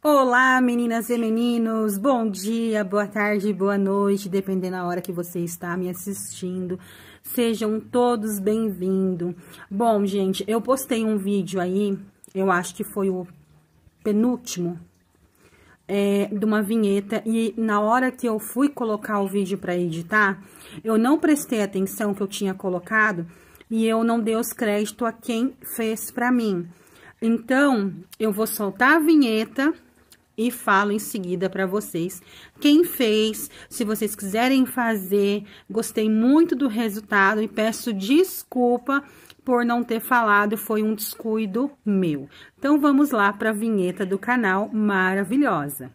Olá, meninas e meninos, bom dia, boa tarde, boa noite, dependendo da hora que você está me assistindo. Sejam todos bem-vindos. Bom, gente, eu postei um vídeo aí, eu acho que foi o penúltimo, é, de uma vinheta, e na hora que eu fui colocar o vídeo para editar, eu não prestei atenção que eu tinha colocado e eu não dei os créditos a quem fez para mim. Então, eu vou soltar a vinheta e falo em seguida para vocês quem fez, se vocês quiserem fazer. Gostei muito do resultado e peço desculpa por não ter falado, foi um descuido meu. Então vamos lá para a vinheta do canal maravilhosa.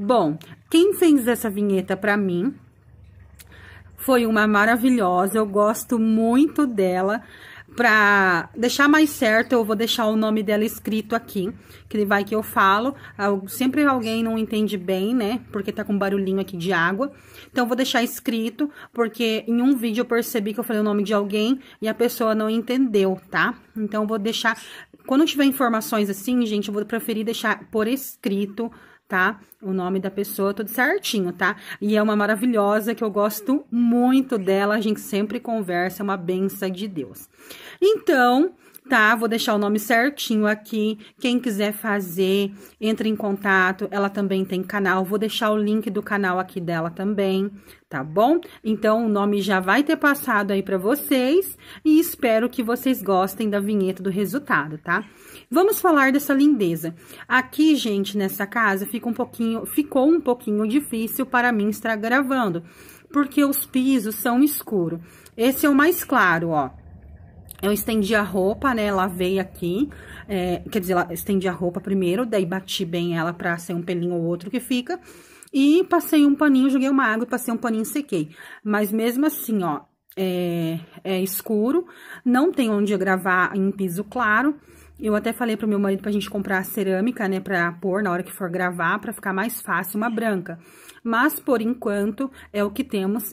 Bom, quem fez essa vinheta para mim foi uma maravilhosa, eu gosto muito dela. Pra deixar mais certo, eu vou deixar o nome dela escrito aqui, que vai que eu falo. Sempre alguém não entende bem, né? Porque tá com barulhinho aqui de água. Então, eu vou deixar escrito, porque em um vídeo eu percebi que eu falei o nome de alguém e a pessoa não entendeu, tá? Então, eu vou deixar... Quando tiver informações assim, gente, eu vou preferir deixar por escrito, tá? O nome da pessoa, tudo certinho, tá? E é uma maravilhosa que eu gosto muito dela, a gente sempre conversa, é uma benção de Deus. Então, tá? Vou deixar o nome certinho aqui. Quem quiser fazer, entre em contato. Ela também tem canal. Vou deixar o link do canal aqui dela também, tá bom? Então o nome já vai ter passado aí para vocês e espero que vocês gostem da vinheta do resultado, tá? Vamos falar dessa lindeza. Aqui, gente, nessa casa fica fica um pouquinho, ficou um pouquinho difícil para mim estar gravando, porque os pisos são escuros. Esse é o mais claro, ó. Eu estendi a roupa, né, lavei aqui, é, quer dizer, estendi a roupa primeiro, daí bati bem ela pra ser um pelinho ou outro que fica, e passei um paninho, joguei uma água e passei um paninho e sequei. Mas mesmo assim, ó, é, é escuro, não tem onde gravar em piso claro, eu até falei pro meu marido pra gente comprar cerâmica, né, pra pôr na hora que for gravar, pra ficar mais fácil uma branca. Mas, por enquanto, é o que temos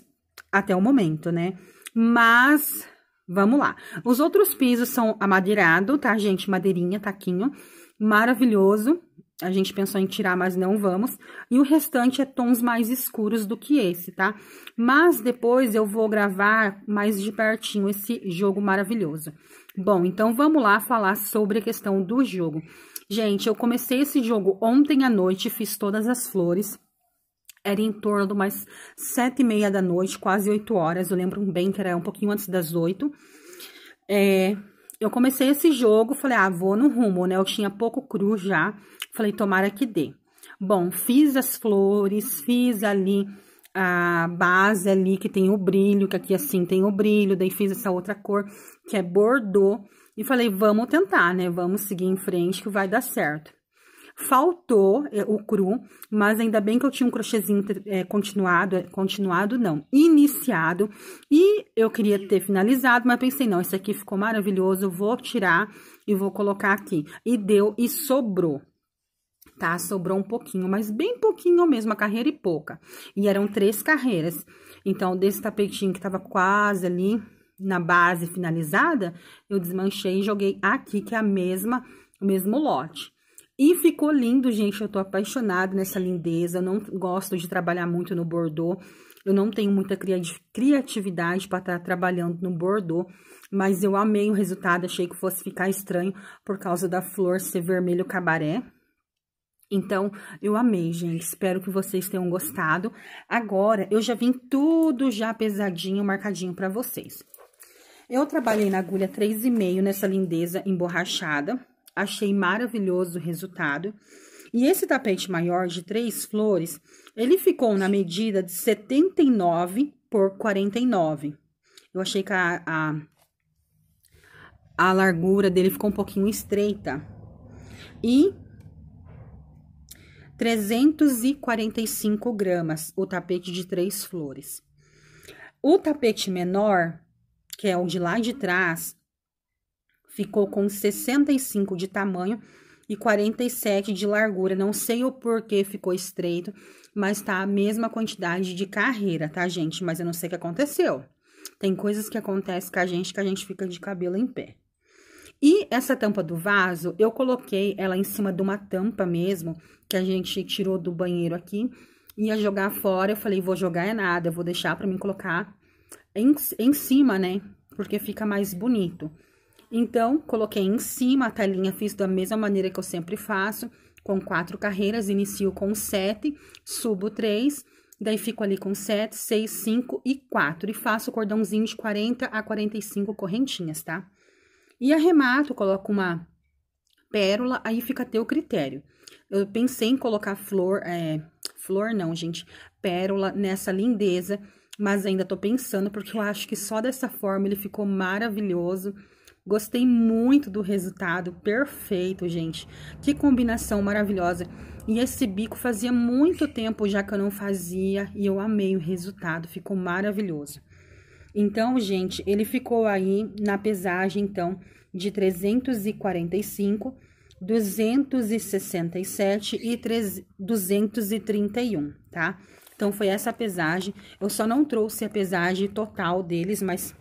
até o momento, né? Mas, vamos lá. Os outros pisos são amadeirado, tá, gente? Madeirinha, taquinho, maravilhoso. A gente pensou em tirar, mas não vamos. E o restante é tons mais escuros do que esse, tá? Mas depois eu vou gravar mais de pertinho esse jogo maravilhoso. Bom, então vamos lá falar sobre a questão do jogo. Gente, eu comecei esse jogo ontem à noite, fiz todas as flores. Era em torno de umas sete e meia da noite, quase oito horas. Eu lembro bem que era um pouquinho antes das oito. É, eu comecei esse jogo, falei, ah, vou no rumo, né? Eu tinha pouco cru já. Falei, tomara que dê. Bom, fiz as flores, fiz ali a base ali que tem o brilho, que aqui assim tem o brilho, daí fiz essa outra cor que é bordô e falei, vamos tentar, né? Vamos seguir em frente que vai dar certo. Faltou é, o cru, mas ainda bem que eu tinha um crochêzinho é, continuado, é, continuado não, iniciado, e eu queria ter finalizado, mas pensei, não, esse aqui ficou maravilhoso, vou tirar e vou colocar aqui. E deu e sobrou tá? Sobrou um pouquinho, mas bem pouquinho mesmo, a carreira e pouca. E eram três carreiras. Então, desse tapetinho que tava quase ali na base finalizada, eu desmanchei e joguei aqui, que é a mesma, o mesmo lote. E ficou lindo, gente, eu tô apaixonada nessa lindeza, eu não gosto de trabalhar muito no bordô, eu não tenho muita criatividade para estar tá trabalhando no bordô, mas eu amei o resultado, achei que fosse ficar estranho por causa da flor ser vermelho cabaré, então, eu amei, gente. Espero que vocês tenham gostado. Agora, eu já vim tudo já pesadinho, marcadinho para vocês. Eu trabalhei na agulha 3,5 nessa lindeza emborrachada. Achei maravilhoso o resultado. E esse tapete maior de três flores, ele ficou na medida de 79 por 49. Eu achei que a, a, a largura dele ficou um pouquinho estreita. E 345 gramas, o tapete de três flores. O tapete menor, que é o de lá de trás, ficou com 65 de tamanho e 47 de largura. Não sei o porquê ficou estreito, mas tá a mesma quantidade de carreira, tá, gente? Mas eu não sei o que aconteceu. Tem coisas que acontecem com a gente que a gente fica de cabelo em pé. E essa tampa do vaso, eu coloquei ela em cima de uma tampa mesmo, que a gente tirou do banheiro aqui, ia jogar fora, eu falei, vou jogar é nada, eu vou deixar para mim colocar em, em cima, né? Porque fica mais bonito. Então, coloquei em cima a telinha, fiz da mesma maneira que eu sempre faço, com quatro carreiras, inicio com sete, subo três, daí fico ali com sete, seis, cinco e quatro, e faço o cordãozinho de 40 a 45 correntinhas, tá? E arremato, coloco uma pérola, aí fica a teu critério. Eu pensei em colocar flor, é, flor não, gente, pérola nessa lindeza, mas ainda tô pensando, porque eu acho que só dessa forma ele ficou maravilhoso. Gostei muito do resultado, perfeito, gente. Que combinação maravilhosa. E esse bico fazia muito tempo já que eu não fazia e eu amei o resultado, ficou maravilhoso. Então, gente, ele ficou aí na pesagem, então, de 345, 267 e 3, 231, tá? Então, foi essa pesagem. Eu só não trouxe a pesagem total deles, mas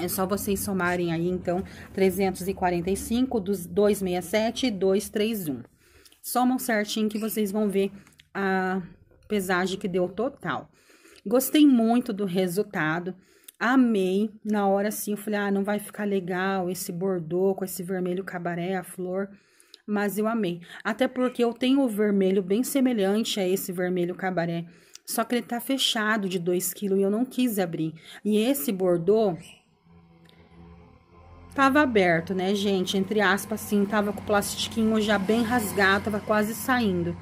é só vocês somarem aí, então, 345, 267 e 231. Somam certinho que vocês vão ver a pesagem que deu total. Gostei muito do resultado. Amei. Na hora, assim, eu falei, ah, não vai ficar legal esse bordô com esse vermelho cabaré, a flor. Mas eu amei. Até porque eu tenho o vermelho bem semelhante a esse vermelho cabaré. Só que ele tá fechado de 2 kg e eu não quis abrir. E esse bordô tava aberto, né, gente? Entre aspas, assim, tava com o plastiquinho já bem rasgado, tava quase saindo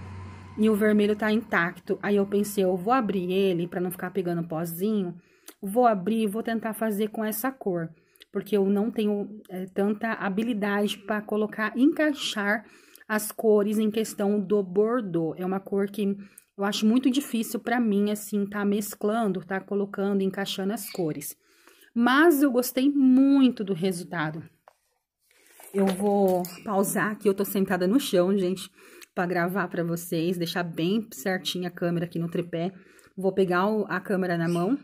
e o vermelho tá intacto. Aí eu pensei, eu vou abrir ele para não ficar pegando pozinho. Vou abrir e vou tentar fazer com essa cor, porque eu não tenho é, tanta habilidade para colocar, encaixar as cores em questão do bordô. É uma cor que eu acho muito difícil para mim, assim, tá mesclando, tá colocando, encaixando as cores. Mas eu gostei muito do resultado. Eu vou pausar aqui, eu tô sentada no chão, gente para gravar para vocês, deixar bem certinha a câmera aqui no tripé. Vou pegar a câmera na mão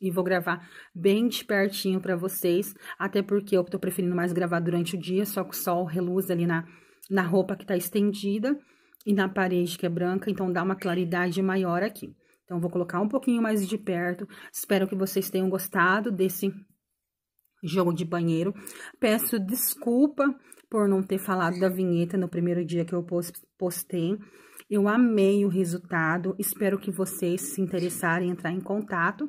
e vou gravar bem de pertinho para vocês, até porque eu tô preferindo mais gravar durante o dia, só que o sol reluz ali na, na roupa que tá estendida e na parede que é branca, então dá uma claridade maior aqui. Então, vou colocar um pouquinho mais de perto. Espero que vocês tenham gostado desse jogo de banheiro. Peço desculpa por não ter falado da vinheta no primeiro dia que eu postei. Eu amei o resultado. Espero que vocês se interessarem em entrar em contato,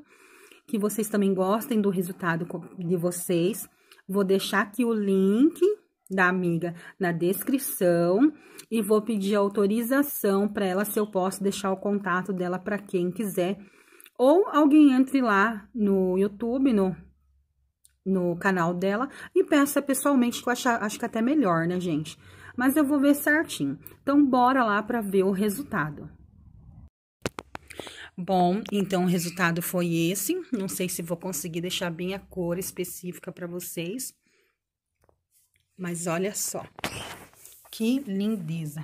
que vocês também gostem do resultado de vocês. Vou deixar aqui o link da amiga na descrição e vou pedir autorização para ela se eu posso deixar o contato dela para quem quiser. Ou alguém entre lá no YouTube, no, no canal dela e peça pessoalmente, que eu acho, acho que é até melhor, né, gente? mas eu vou ver certinho. Então, bora lá para ver o resultado. Bom, então o resultado foi esse. Não sei se vou conseguir deixar bem a cor específica para vocês. Mas olha só. Que lindeza.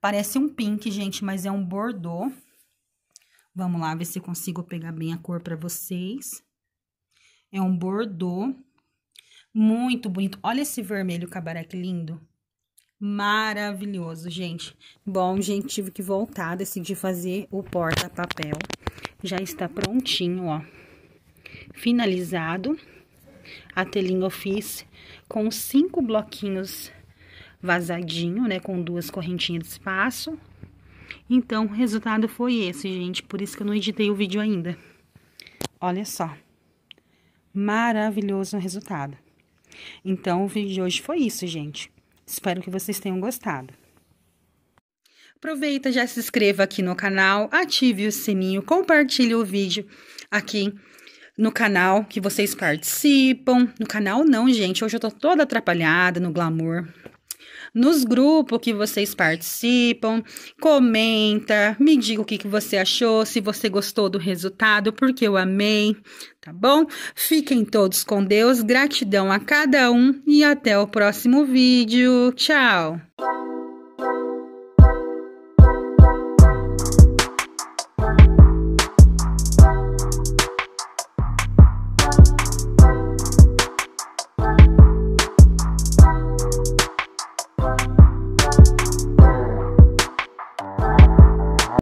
Parece um pink, gente, mas é um bordô. Vamos lá ver se consigo pegar bem a cor para vocês. É um bordô. Muito bonito. Olha esse vermelho cabaré, que lindo maravilhoso, gente. Bom, gente, tive que voltar, decidi fazer o porta-papel. Já está prontinho, ó. Finalizado. A telinha eu fiz com cinco bloquinhos vazadinho, né, com duas correntinhas de espaço. Então, o resultado foi esse, gente, por isso que eu não editei o vídeo ainda. Olha só. Maravilhoso o resultado. Então, o vídeo de hoje foi isso, gente. Espero que vocês tenham gostado. Aproveita, já se inscreva aqui no canal, ative o sininho, compartilhe o vídeo aqui no canal que vocês participam. No canal não, gente, hoje eu tô toda atrapalhada no glamour, nos grupos que vocês participam, comenta, me diga o que, que você achou, se você gostou do resultado, porque eu amei, tá bom? Fiquem todos com Deus, gratidão a cada um e até o próximo vídeo. Tchau!